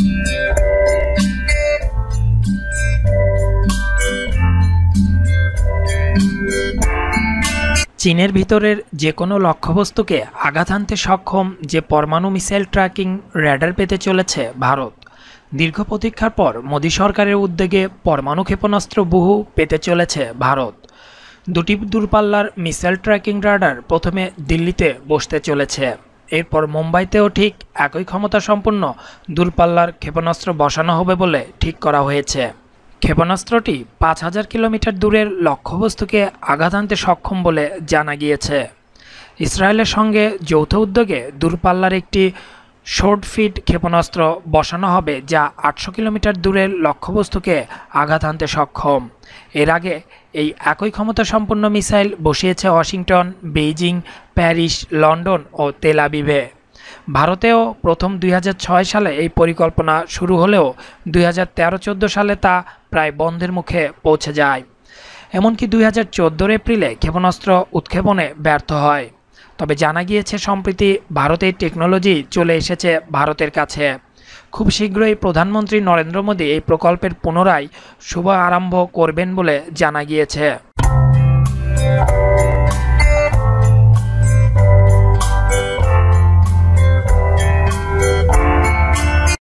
চীনের ভিতরের যে কোনো লক্ষ্যবস্তুকে আঘাত আনতে সক্ষম যে পরমাণু মিসাইল ট্র্যাকিং র্যাডার পেতে চলেছে ভারত দীর্ঘ প্রতীক্ষার পর মোদী সরকারের উদ্যোগে পরমাণু ক্ষেপণাস্ত্র বহু পেতে চলেছে ভারত দুটি দূরপাল্লার মিসাইল ট্র্যাকিং রাডার প্রথমে দিল্লিতে বসতে চলেছে এরপর মুম্বাইতেও ঠিক একই ক্ষমতা সম্পন্ন দূরপাল্লার ক্ষেপণাস্ত্র বসানো হবে বলে ঠিক করা হয়েছে ক্ষেপণাস্ত্রটি পাঁচ হাজার কিলোমিটার দূরের লক্ষ্যবস্তুকে আঘাত আনতে সক্ষম বলে জানা গিয়েছে ইসরায়েলের সঙ্গে যৌথ উদ্যোগে দূরপাল্লার একটি শর্ট ফিট ক্ষেপণাস্ত্র বসানো হবে যা আটশো কিলোমিটার দূরের লক্ষ্যবস্তুকে আঘাত আনতে সক্ষম এর আগে এই একই ক্ষমতা সম্পন্ন মিসাইল বসিয়েছে ওয়াশিংটন বেইজিং প্যারিস লন্ডন ও তেল আবিবে ভারতেও প্রথম দুই সালে এই পরিকল্পনা শুরু হলেও দুই হাজার সালে তা প্রায় বন্ধের মুখে পৌঁছে যায় এমনকি দুই হাজার এপ্রিলে ক্ষেপণাস্ত্র উৎক্ষেপণে ব্যর্থ হয় তবে জানা গিয়েছে সম্প্রতি ভারতের টেকনোলজি চলে এসেছে ভারতের কাছে খুব শীঘ্রই প্রধানমন্ত্রী নরেন্দ্র মোদী এই প্রকল্পের পুনরায় শুভ আরম্ভ করবেন বলে জানা গিয়েছে